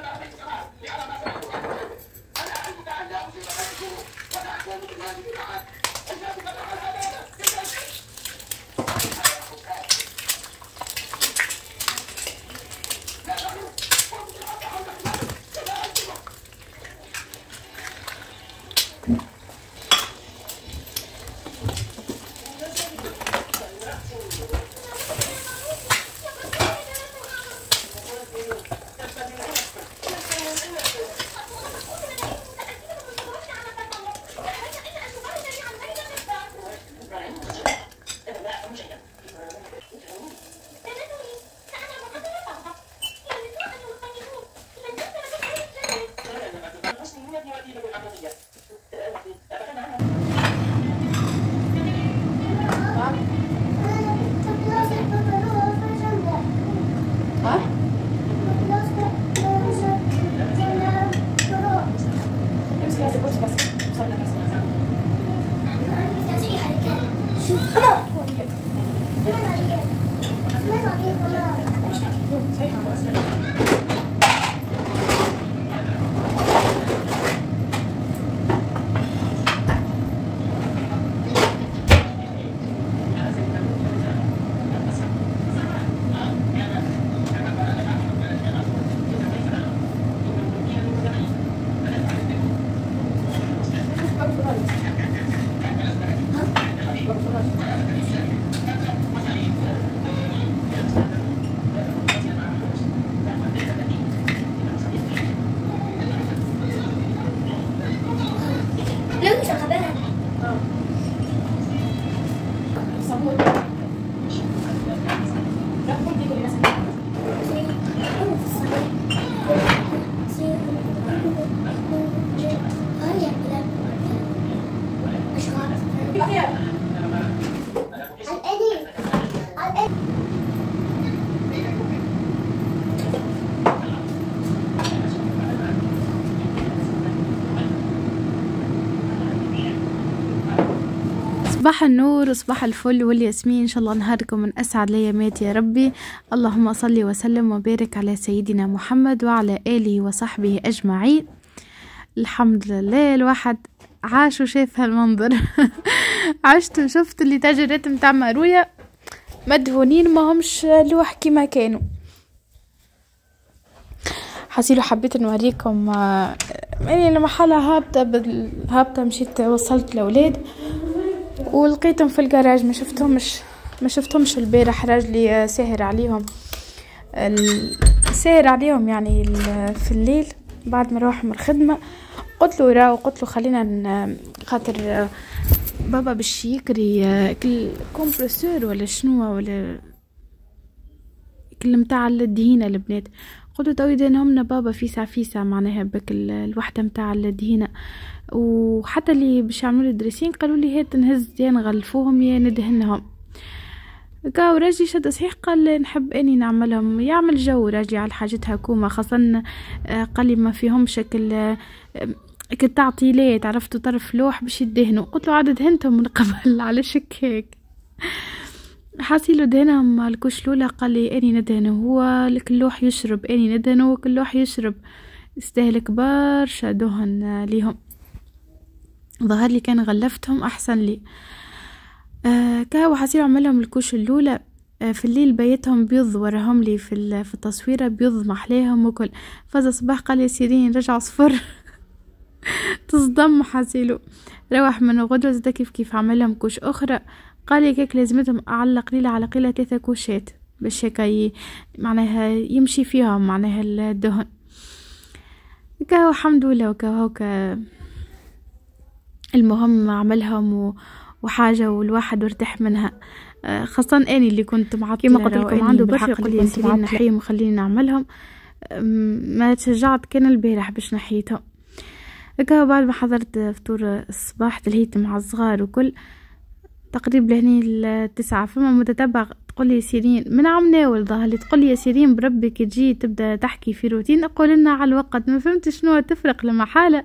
Jangan kii dafa am na si صباح النور وصباح الفل والياسمين ان شاء الله نهاركم من اسعد الايامات يا ربي اللهم صل وسلم وبارك على سيدنا محمد وعلى اله وصحبه اجمعين الحمد لله الواحد عاش وشاف هالمنظر عشت وشفت اللي تاجرات متاع مارويا مدهونين ما همش لوح كما كانوا حسيلو حبيت نوريكم آه، يعني لما حالة هابطة هابطة مشيت وصلت لاولاد ولقيتهم في الكراج ما شفتهمش ما شفتهمش البارح راجلي آه، ساهر عليهم ساهر عليهم يعني في الليل بعد ما روح من الخدمه قلت له راه قلت له خلينا خاطر آه، بابا باش يكري آه، كل كومبرسور ولا شنو ولا كل متاع الدهينه البنات قلت تو يدينهم بابا فيسع فيسع معناها بك الوحدة متاع الدهينة وحتى اللي باش يعملوا لي دريسين قالوا لي هات نهز يا نغلفوهم يا ندهنهم كا وراجي شد صحيح قال نحب اني نعملهم يعمل جو راجي على حاجتها كوما خاصة آه، قال لي ما فيهم شكل آه، كتعطيلات عرفتوا طرف لوح باش يدهنوا قلت له عاد دهنتهم من قبل على شكاك حاسيلو دهنها مع الكشلولة قال لي اني ندهنه هو الكلوح يشرب اني ندهنه لوح يشرب استهلك برشا دهن ليهم ظهر لي كان غلفتهم احسن لي آه كهو حاسيلو عملهم الكوش الاولى آه في الليل بيتهم بيض وراهم لي في, في التصويره بيض محليهم وكل فاز صباح قال لي سيرين رجع صفر تصدم حاسيلو روح من غدوة زاد كيف كيف عملهم كوش أخرى قال لي هيك لازمتهم على قليلة على قليلة ثلاثة كوشات باش هيك معناها يمشي فيهم معناها الدهن كهو الحمد لله وكهو ك المهم عملهم و... وحاجة والواحد ارتاح منها آه، خاصة أني اللي كنت معطلة كما قلت لكم عنده برشا يقول لي نحيهم وخليني نعملهم ما تشجعت كان البارح باش نحيتهم هكا بعد ما حضرت فطور الصباح تلهيت مع الصغار وكل تقريب لهني التسعة فما متتبع تقول يا سيرين من عم ناول ظهلي تقول يا سيرين بربي كي تجي تبدا تحكي في روتين اقول لنا على الوقت ما فهمت شنو تفرق لما حالة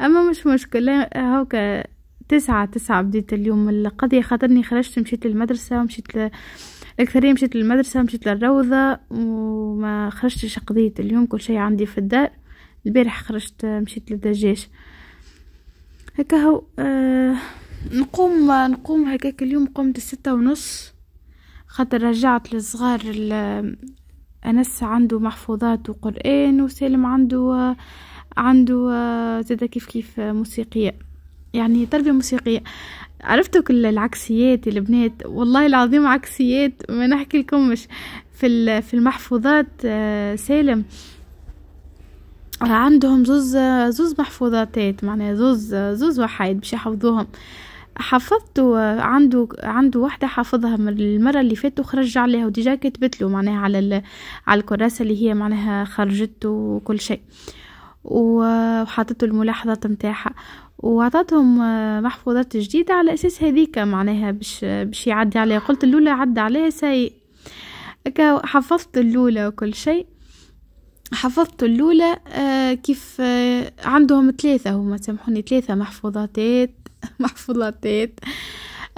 اما مش مشكلة هوكا تسعة تسعة بديت اليوم القضية خاطرني خرجت مشيت للمدرسة ومشيت ل... الأكثرية مشيت للمدرسة مشيت للروضة وما خرجتش قضية اليوم كل شيء عندي في الدار البارح خرجت مشيت للدجاج هكا هو آه نقوم نقوم هكاك اليوم قمت الستة ونص خاطر رجعت للصغار أنس عنده محفوظات وقرآن وسالم عنده عنده زادة كيف كيف موسيقية يعني تربية موسيقية عرفتوا كل العكسيات البنات والله العظيم عكسيات ما نحكي مش في في المحفوظات سالم عندهم زوز زوز محفوظاتات معناها زوز زوز وحايد باش يحفظوهم حفظت عنده عنده واحدة حافظها من المرة اللي فاتت وخرج عليها وديجا كتبت له معناها على ال... على الكراسة اللي هي معناها خرجته وكل شيء وحطته الملاحظات متاعها وعطاتهم آه، محفوظات جديدة على أساس هذيك معناها باش باش يعدي عليها قلت الأولى عدى عليها سيء حفظت الأولى وكل شيء حفظت الأولى آه، كيف آه، عندهم ثلاثة هما سامحوني ثلاثة محفوظاتات محفوظاتات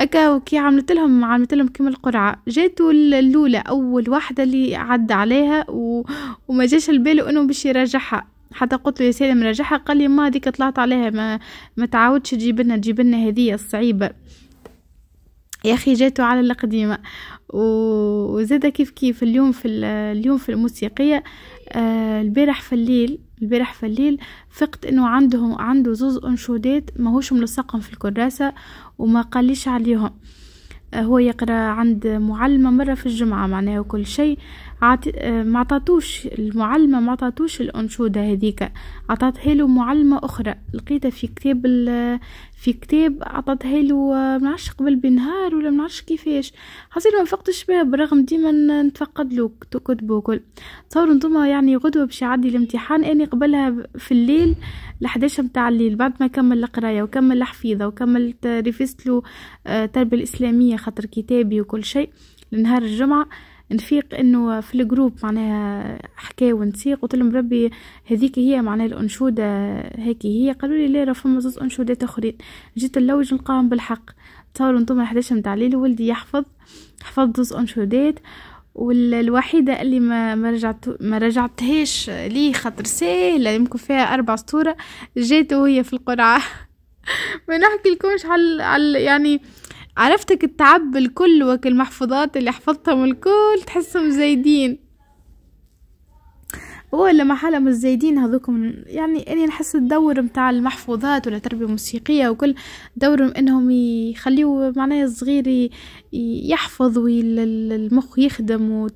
أكا وكي عملت لهم عملت لهم كم القرعة جاتو الأولى أول واحدة اللي عدى عليها و... وما جاش البالو إنه باش يرجعها حتى قلت له يا سالم راجعها قال لي ما هذيك طلعت عليها ما ما تعاودش تجيب لنا تجيب لنا هذه الصعيبه يا اخي جاتو على القديمه وزاد كيف كيف اليوم في اليوم في الموسيقيه آه، البارح في الليل البارح في الليل فقت انه عندهم عنده زوز انشودات ماهوش ملصقهم في الكراسة وما قاليش عليهم آه، هو يقرا عند معلمة مرة في الجمعة معناها وكل شيء آه، ما عطاتوش المعلمة ما عطاتوش الأنشودة هذيك عطاتها له معلمة أخرى لقيتها في كتاب في كتاب عطاتها له آه، منعش قبل بنهار ولا منعش كيفاش حسيت ما فقتش بها برغم ديما نتفقد له كتبه كل تصوروا نتوما يعني غدوة باش يعدي الامتحان اني قبلها في الليل 11 متاع الليل بعد ما كمل القراية وكمل الحفيظة وكمل ريفيست له التربية آه، الإسلامية خاطر كتابي وكل شيء لنهار الجمعة نفيق انه في الجروب معناها حكاو ونسيق قلت لهم ربي هذيك هي معناها الانشوده هيك هي قالوا لي لا راه فما زوز انشودات اخرين جيت نلوج نلقاهم بالحق تصوروا انتم 11 متاع ليل ولدي يحفظ حفظ زوز انشودات والوحيدة اللي ما رجعت ما رجعتهاش لي خاطر سهلة يمكن فيها أربع سطور جات وهي في القرعة ما نحكي لكمش على يعني عرفتك التعب الكل وكل المحفوظات اللي حفظتهم الكل تحسهم زايدين اللي محالة حالهم الزايدين هذوكم يعني اني نحس الدور متاع المحفوظات ولا تربية موسيقية وكل دورهم انهم يخليوا معناه الصغير يحفظ والمخ يخدم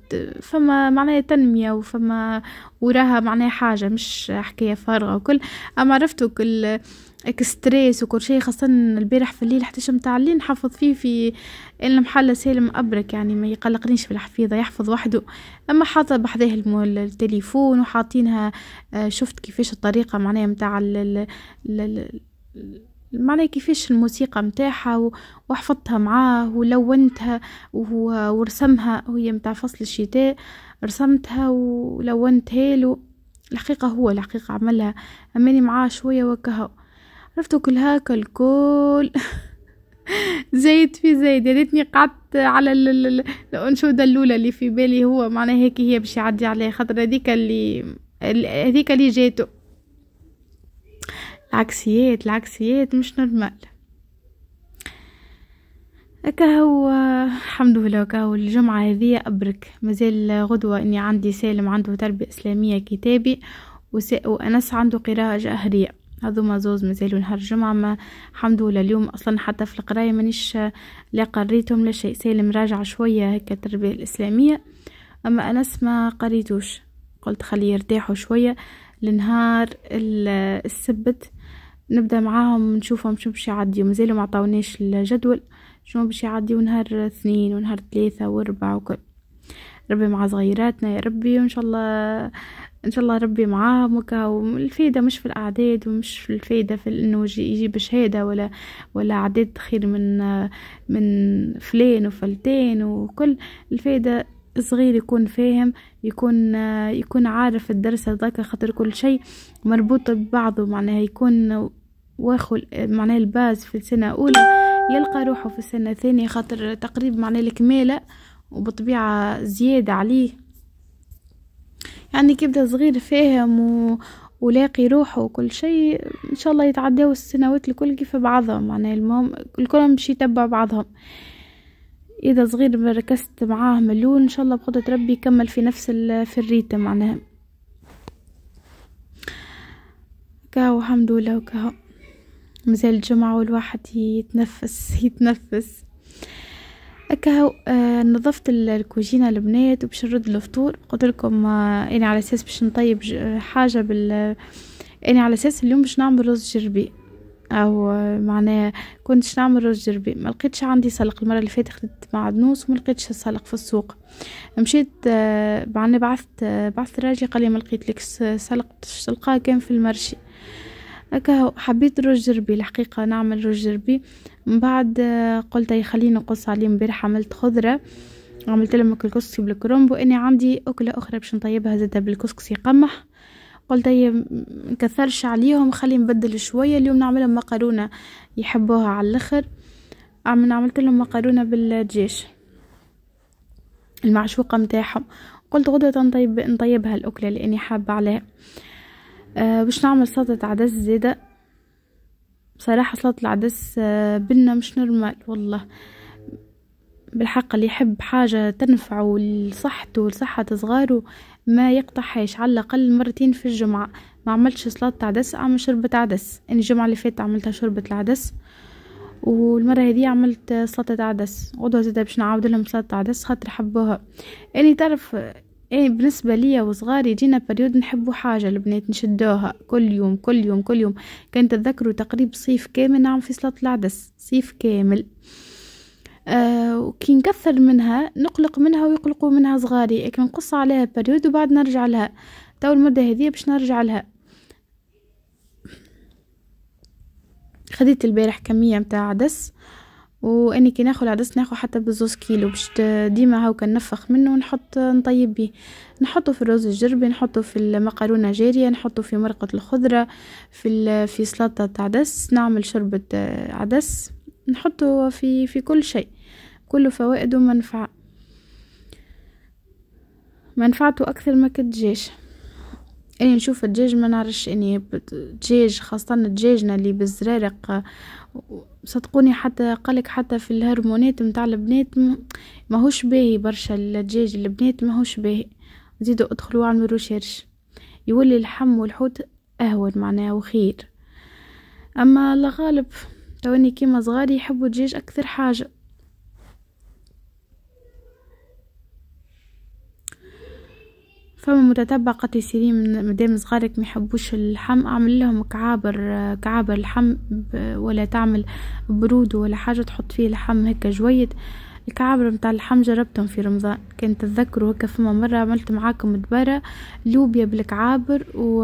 فما معناه تنمية وفما وراها معناه حاجة مش حكاية فارغة وكل اما عرفتوا كل اكستريس وكل شيء خاصة البارح في الليل حتى متاع الليل نحفظ فيه في المحل سالم أبرك يعني ما يقلقنيش في الحفيظة يحفظ وحده أما حاطة بحذاه التليفون وحاطينها آه، شفت كيفاش الطريقة معناها متاع معناها كيفاش الموسيقى متاعها وحفظتها معاه ولونتها ورسمها وهي متاع فصل الشتاء رسمتها ولونتها له الحقيقة هو الحقيقة عملها أماني معاه شوية وكهو كل هاك الكل زيت في زيت يا ريتني قعدت على الأنشودة الأولى اللي في بالي هو معناها هيك هي باش يعدي عليها خاطر هذيك اللي هذيك اللي جاتو العكسيات العكسيات مش نورمال هكا هو الحمد لله هكا هو الجمعة هذه أبرك مازال غدوة إني عندي سالم عنده تربية إسلامية كتابي وس... وأنس عنده قراءة جهرية ما زوز مازالوا نهار جمعة ما الحمد لله اليوم أصلا حتى في القراية مانيش لا قريتهم لا شيء سالم راجع شوية هكا التربية الإسلامية أما أنس ما قريتوش قلت خليه يرتاحوا شوية لنهار السبت نبدا معاهم نشوفهم شو باش يعديو مازالوا ما عطاونيش الجدول شنو باش يعديو نهار اثنين ونهار ثلاثة واربعة وكل ربي مع صغيراتنا يا ربي وان شاء الله ان شاء الله ربي معاهم وكا والفايده مش في الاعداد ومش في الفايده في انه يجيب شهاده ولا ولا عدد خير من من فلان وفلتان وكل الفايده صغير يكون فاهم يكون يكون عارف الدرس هذاك خاطر كل شيء مربوط ببعضه معناها يكون واخو معناها الباز في السنة الاولى يلقى روحه في السنة الثانية خاطر تقريب معناها الكمالة وبطبيعة زيادة عليه يعني كيبدا صغير فاهم و... ولاقي روحه وكل شيء ان شاء الله يتعداو السنوات الكل كيف بعضهم معناها المهم الكل مش يتبع بعضهم اذا صغير ركزت معاه ملون ان شاء الله بقدرة ربي يكمل في نفس ال... في الريتم معناها كاو الحمد لله وكاو مازال الجمعة والواحد يتنفس يتنفس اكاو آه، نظفت الكوجينة البنات وباش نرد الفطور قلت لكم اني آه، انا على اساس باش نطيب آه، حاجة بال انا على اساس اليوم باش نعمل رز جربي او معناه كنتش نعمل رز جربي ما لقيتش عندي سلق المره اللي فاتت خدت معدنوس وما لقيتش السلق في السوق مشيت معناه بعثت بعثت راجي قال لي ما لقيت لك سلق تلقاه كان في المرشي هكا حبيت روج جربي الحقيقه نعمل روج جربي من بعد آه، قلت يخليني نقص عليه امبارح عملت خضره عملت لهم الكسكسي بالكرنب واني عندي اكله اخرى باش نطيبها زادة بالكسكسي قمح قلت هي مكثرش عليهم خلي نبدل شويه اليوم نعملهم مقرونه يحبوها على الاخر عم عملت لهم مقرونه بالدجاج المعشوقه متاعهم قلت غدوه نطيب نطيبها الاكله لاني حابه عليها باش آه، نعمل سلطة عدس زيادة بصراحة سلطة العدس آه، بنا مش نرمال والله بالحق اللي يحب حاجة تنفعه لصحته ولصحة صغاره ما يقطعهاش على الأقل مرتين في الجمعة ما عملتش سلطة عدس أعمل شربة عدس يعني الجمعة اللي فاتت عملتها شربة العدس والمرة هذه عملت سلطة عدس غدوة زادة باش نعاود لهم سلطة عدس خاطر حبوها يعني تعرف ايه بالنسبة ليا وصغاري جينا بريود نحبوا حاجة البنات نشدوها كل يوم كل يوم كل يوم كان تذكروا تقريب صيف كامل نعم في صلاة العدس صيف كامل آه وكي نكثر منها نقلق منها ويقلقوا منها صغاري لكن إيه، نقص عليها بريود وبعد نرجع لها تو المدة هذه باش نرجع لها خديت البارح كمية متاع عدس واني كي ناخذ العدس ناخذ حتى بزوز كيلو باش ديما هاو كنفخ منه ونحط نطيب بيه نحطه في الرز الجربي نحطه في المقرونه جاريه نحطه في مرقه الخضره في في سلطه عدس نعمل شوربه عدس نحطه في في كل شيء كله فوائد ومنفعه منفعته اكثر ما كتجيش أنا نشوف الدجاج ما نعرفش اني الدجاج خاصة دجاجنا اللي بالزرارق صدقوني حتى قالك حتى في الهرمونات متاع البنات ماهوش باهي برشا الدجاج البنات ماهوش باهي زيدوا ادخلوا اعملوا ريسيرش يولي اللحم والحوت اهون معناها وخير اما الغالب توني كيما صغار يحبوا الدجاج اكثر حاجه فما متتبع قتيسرين من مدام صغارك ما يحبوش اللحم اعمل لهم كعابر كعابر لحم ولا تعمل برود ولا حاجه تحط فيه لحم هكا جويد الكعابر متاع اللحم جربتهم في رمضان كنت تذكروا هكا فما مره عملت معاكم دبارة لوبيا بالكعابر و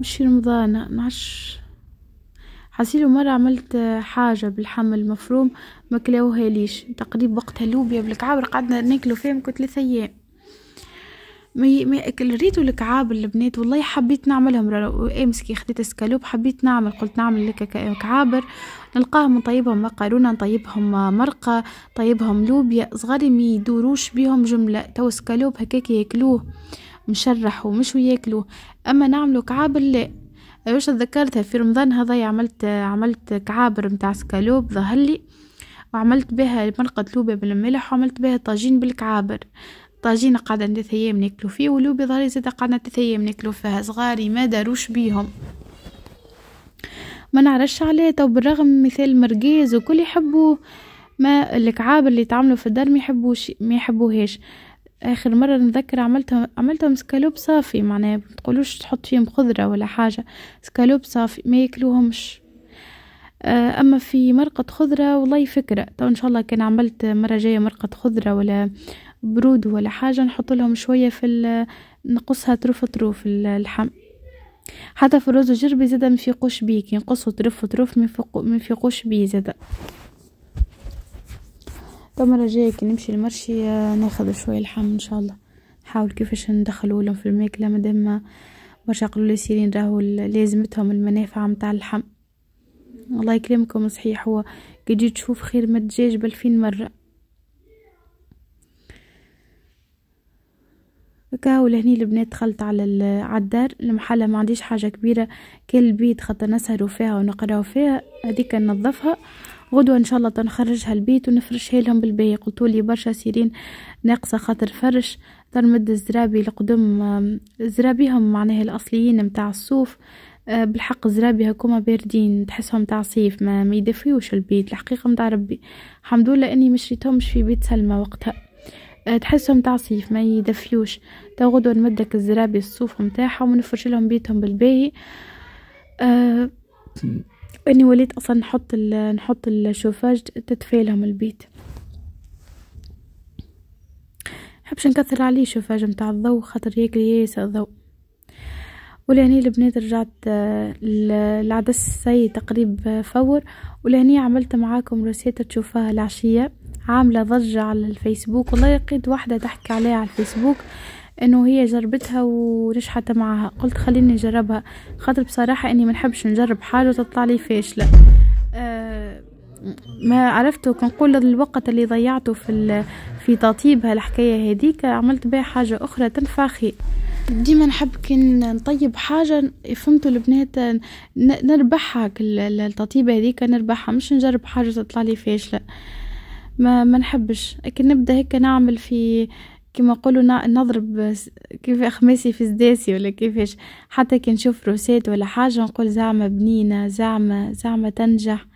مش في رمضان معش حسيلو مرة عملت حاجة بالحم المفروم ما كلاوها ليش تقريب وقتها لوبيا بالكعابر قعدنا ناكلو فيهم كنت ثلاثة أيام ما ريتو الكعاب البنات والله حبيت نعملهم امس إيه كي خديت سكالوب حبيت نعمل قلت نعمل لك كعابر نلقاهم نطيبهم مقارونه نطيبهم مرقه طيبهم لوبيا صغاري ما يدوروش بيهم جمله تو سكالوب هكاك ياكلوه مشرح ومش وياكلوه اما نعملو كعاب لا واش تذكرتها في رمضان هذا عملت عملت كعابر متاع سكالوب ظهرلي وعملت بها مرقة لوبيا بالملح وعملت بها طاجين بالكعابر طاجين قعدنا أيام ناكلو فيه ولو زادا قاعدة قعدنا أيام ناكلو فيها صغاري ما داروش بيهم ما نعرفش عليه تو بالرغم مثال مرقيز وكل يحبو ما الكعاب اللي تعملوا في الدار ما يحبوش ما يحبوهاش اخر مره نتذكر عملتهم عملتهم سكالوب صافي معناه ما تقولوش تحط فيهم خضره ولا حاجه سكالوب صافي ما ياكلوهمش آه، اما في مرقه خضره والله فكره تو ان شاء الله كان عملت مره جايه مرقه خضره ولا برود ولا حاجة نحط لهم شوية في نقصها طرف طرف اللحم حتى في الرز الجربي زادا ما يفيقوش بيك نقصو طرف طرف ما فيقوش بيه زادا المرة الجاية كي نمشي المرشي آه، ناخذ شوية لحم ان شاء الله نحاول كيفاش ندخلو لهم في الماكلة مادام برشا قالوا لي سيرين راهو لازمتهم المنافع متاع اللحم الله يكرمكم صحيح هو كي تجي تشوف خير ما الدجاج بالفين مرة هكا لهني البنات دخلت على على الدار المحله ما عنديش حاجه كبيره كل البيت خاطر نسهروا فيها ونقراو فيها هذيك ننظفها غدوه ان شاء الله تنخرجها البيت ونفرشها لهم بالباهي قلتوا لي برشا سيرين ناقصه خاطر فرش تنمد الزرابي لقدم زرابيهم معناها الاصليين متاع الصوف آه، بالحق زرابي هكوما باردين تحسهم تاع صيف ما, ما يدفيوش البيت الحقيقه متاع ربي الحمد لله اني مشريتهمش في بيت سلمى وقتها أه، تحسهم تعصيف ما يدفيوش تو غدوة نمدك الزرابي الصوف متاعهم ونفرش لهم بيتهم بالباهي آه اني وليت اصلا نحط نحط الشوفاج تدفي لهم البيت حبش نكثر عليه الشوفاج متاع الضو خاطر ياكل ياسا ضو ولهني البنات رجعت العدس أه، السي تقريب أه، فور ولهني عملت معاكم روسيتا تشوفوها العشيه عاملة ضجة على الفيسبوك والله لقيت واحدة تحكي عليها على الفيسبوك انه هي جربتها ونجحت معاها قلت خليني نجربها خاطر بصراحة اني منحبش نجرب حاجة وتطلع لي فاشلة أه ما عرفته كنقول الوقت اللي ضيعته في في تطيب هالحكايه هذيك عملت بها حاجه اخرى تنفاخي ديما نحب كي نطيب حاجه فهمتوا البنات نربحها التطيبه هذيك نربحها مش نجرب حاجه تطلع لي فاشله ما, ما نحبش لكن نبدا هيك نعمل في كما نقولوا نضرب كيف خماسي في سداسي ولا كيفاش حتى كي نشوف روسات ولا حاجة نقول زعمة بنينة زعمة زعمة تنجح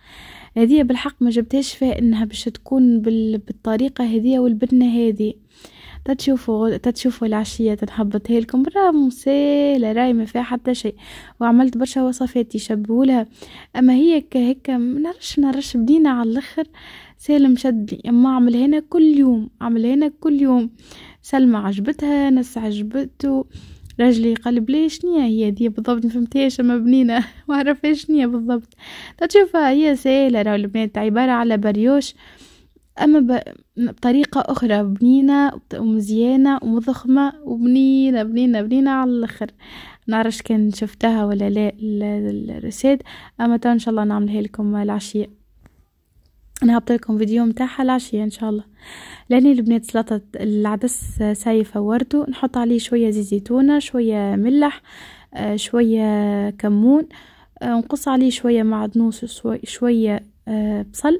هذه بالحق ما جبتهاش فيها انها باش تكون بالطريقة هذه والبنة هذه تتشوفوا تتشوفوا العشية تنحبطها لكم برا مسيلة راي ما فيها حتى شيء وعملت برشا وصفات يشبهولها اما هي كهكا نرش نرش بدينا على الاخر آه سالم شدني اما اعمل هنا كل يوم اعمل هنا كل يوم سلمى عجبتها نس عجبته رجلي قلب ليش شنيا هي دي بالضبط فهمتهاش اما بنينة ما عرفهاش شنيا بالضبط تشوفها هي سهلة راهو البنات عبارة على بريوش اما ب... بطريقة اخرى بنينة ومزيانة ومضخمة وبنينة بنينة بنينة على الاخر نعرفش كان شفتها ولا لا الرساد اما ان شاء الله نعملها لكم العشية انا هبط لكم فيديو متاعها العشيه ان شاء الله لاني البنات سلطه العدس آه، سايفه وردو نحط عليه شويه زيت زيتونه شويه ملح آه، شويه كمون آه، نقص عليه شويه معدنوس شويه بصل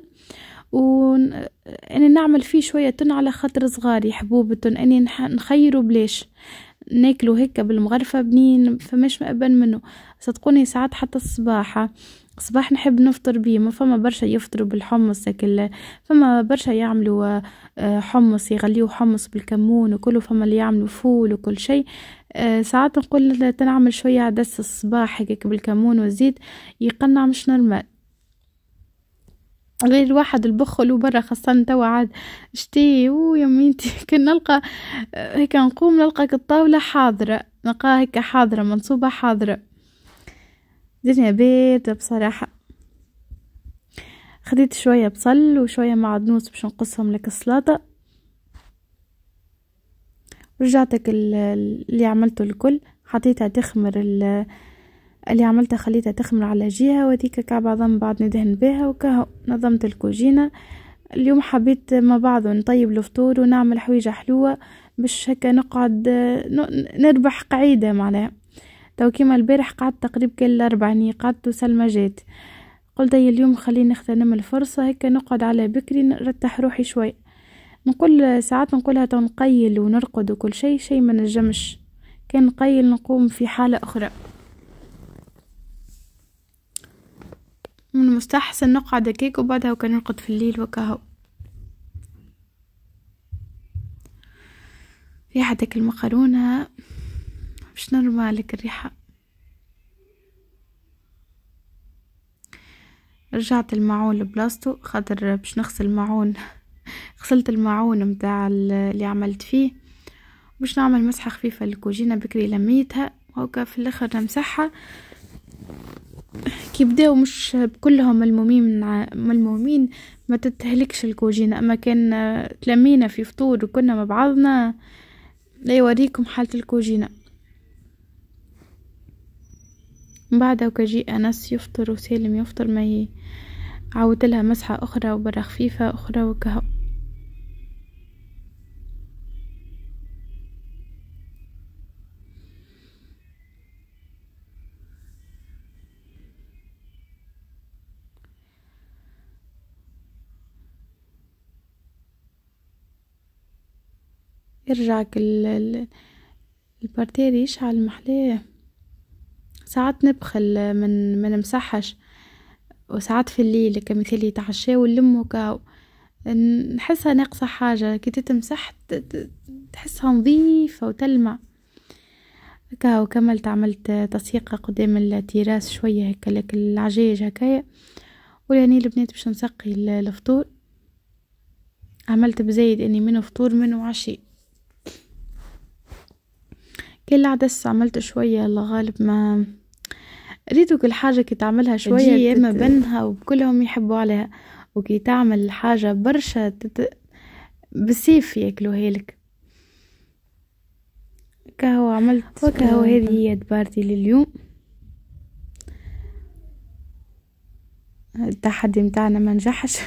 انا نعمل فيه شويه تن على خاطر صغاري حبوب التن اني نخيره بلاش ناكلو هيك بالمغرفة بنين فماش مقبل منه صدقوني ساعات حتى الصباحة صباح نحب نفطر بيه ما فما برشا يفطروا بالحمص كله فما برشا يعملوا آه، حمص يغليوا حمص بالكمون وكله فما اللي يعملوا فول وكل شيء آه، ساعات نقول تنعمل شوية عدس الصباح هيك بالكمون والزيت يقنع مش نورمال غير الواحد البخل وبرا خاصة توا عاد شتي ويمينتي كان نلقى هيك نقوم نلقى الطاولة حاضرة نلقاها هيك حاضرة منصوبة حاضرة دنيا بيت بصراحة خديت شوية بصل وشوية معدنوس باش نقصهم لك السلاطة رجعتك اللي عملته الكل حطيتها تخمر اللي عملتها خليتها تخمر على جهة وذيك كعبة عظم بعد ندهن بها وكه نظمت الكوجينة اليوم حبيت مع بعض نطيب الفطور ونعمل حويجة حلوة باش هكا نقعد نربح قعيدة معناها تو كيما البارح قعدت تقريب كل أربع قعدت وسلمى جات قلت هي اليوم خليني نغتنم الفرصة هكا نقعد على بكري نرتاح روحي شوي نقول ساعات نقولها تنقيل ونرقد وكل شيء شيء ما نجمش كان نقيل نقوم في حالة أخرى من المستحسن نقعد هكاك وبعدها وكنرقد في الليل وكهو ريحتك المقرونة مش نورمالك الريحة رجعت المعون لبلاصتو خاطر باش نغسل المعون غسلت المعون متاع اللي عملت فيه باش نعمل مسحة خفيفة للكوجينة بكري لميتها وهكا في الاخر نمسحها كيبداو مش بكلهم ملمومين ملمومين ما تتهلكش الكوجينة اما كان تلمينا في فطور وكنا مع بعضنا لا يوريكم حالة الكوجينة بعد وكجيء أنس يفطر وسالم يفطر ما هي لها مسحة أخرى وبرة خفيفة أخرى وكهو ال البارتير يشعل محلاه ساعات نبخل من من مسحش وساعات في الليل كمثال يتعشى ونلمو كاو نحسها ناقصة حاجة كي تتمسح تحسها نظيفة وتلمع كاو وكملت عملت تسيقة قدام التراس شوية هكا لك العجاج هكايا ولاني البنات باش نسقي الفطور عملت بزايد اني منه فطور منه عشي كل العدس عملته شوية غالب ما ريتو كل حاجة كي تعملها شوية ما بنها وكلهم يحبوا عليها وكي تعمل حاجة برشا تت... بسيف ياكلوا هيلك كهو عملت وكهو هذه هي دبارتي لليوم التحدي متاعنا ما نجحش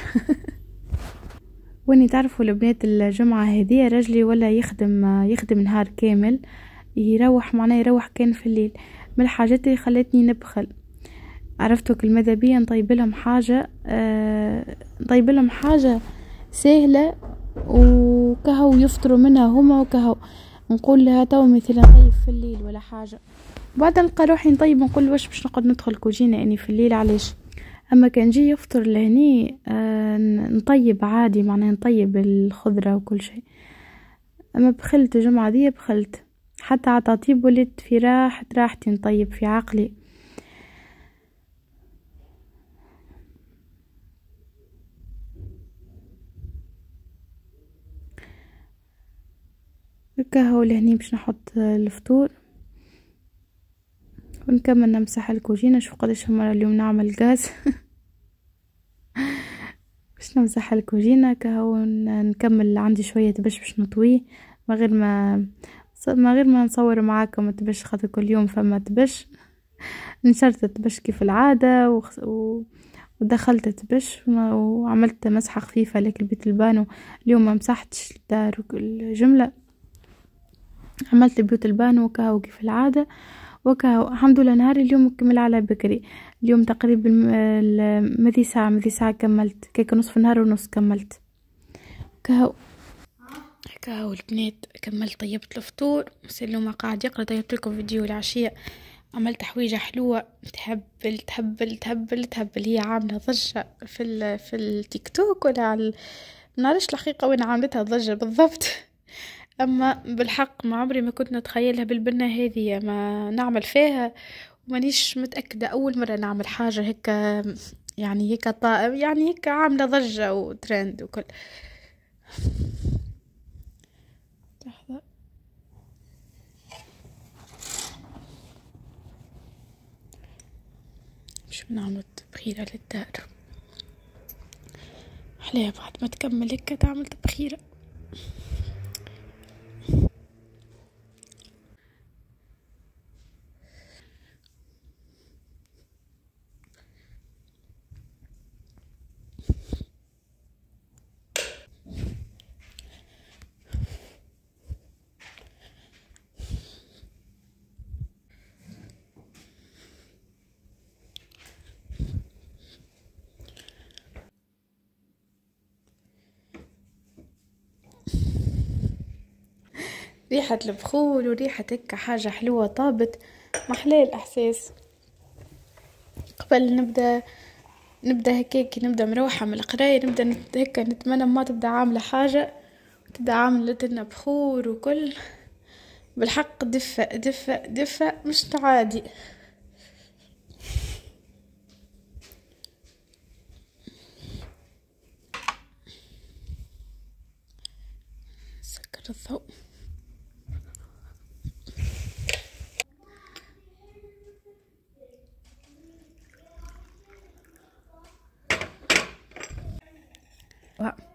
واني تعرفوا البنات الجمعة هذه رجلي ولا يخدم يخدم نهار كامل يروح معناه يروح كان في الليل من الحاجات اللي خلتني نبخل عرفتوا المدى بيا نطيب لهم حاجه آه نطيب لهم حاجه سهله وكهو يفطروا منها هما وكهو نقول لها تو مثلا طيب في الليل ولا حاجه بعد نلقى روحي نطيب نقول واش باش نقعد ندخل كوجينه اني يعني في الليل علاش اما كان جي يفطر لهني آه نطيب عادي معناه نطيب الخضره وكل شيء اما بخلت الجمعه دي بخلت حتى عطى طيب ولدت في راحة راحتي نطيب في عقلي الكهوة لهني باش نحط الفطور ونكمل نمسح الكوجينة شوف قداش مرة اليوم نعمل غاز باش نمسح الكوجينة كهو نكمل عندي شوية باش باش نطويه من غير ما ما غير ما نصور معاكم تبش خاطر كل يوم فما تبش نشرت تبش كيف العادة و... و... ودخلت تبش وعملت مسحة خفيفة لك البيت البانو اليوم ما مسحتش الدار الجملة عملت بيوت البانو وكاو كيف العادة وكاو الحمد لله نهاري اليوم كمل على بكري اليوم تقريبا مذي ساعة مذي ساعة كملت كيك نصف نهار ونص كملت كاو هكا والبنات كملت طيبت الفطور سلومة قاعد يقرا طيبت لكم فيديو العشية عملت حويجة حلوة تهبل تهبل تهبل تهبل هي عاملة ضجة في ال... في التيك توك ولا على منعرفش الحقيقة وين عاملتها ضجة بالضبط أما بالحق ما عمري ما كنت نتخيلها بالبنة هذه ما نعمل فيها ومانيش متأكدة أول مرة نعمل حاجة هيك يعني هيك طائب يعني هيك عاملة ضجة وترند وكل نعمل تبخيرة للدار حلاه بعد ما تكمل هكا تعمل تبخيرة ريحة البخول وريحة هكا حاجة حلوة طابت محلاه الإحساس قبل نبدأ نبدا هكاك نبدا مروحه من القرايه نبدا هكا نتمنى ما تبدا عامله حاجه تبدا عامله لنا بخور وكل بالحق دفة دفة دفة مش عادي نسكر الضوء What.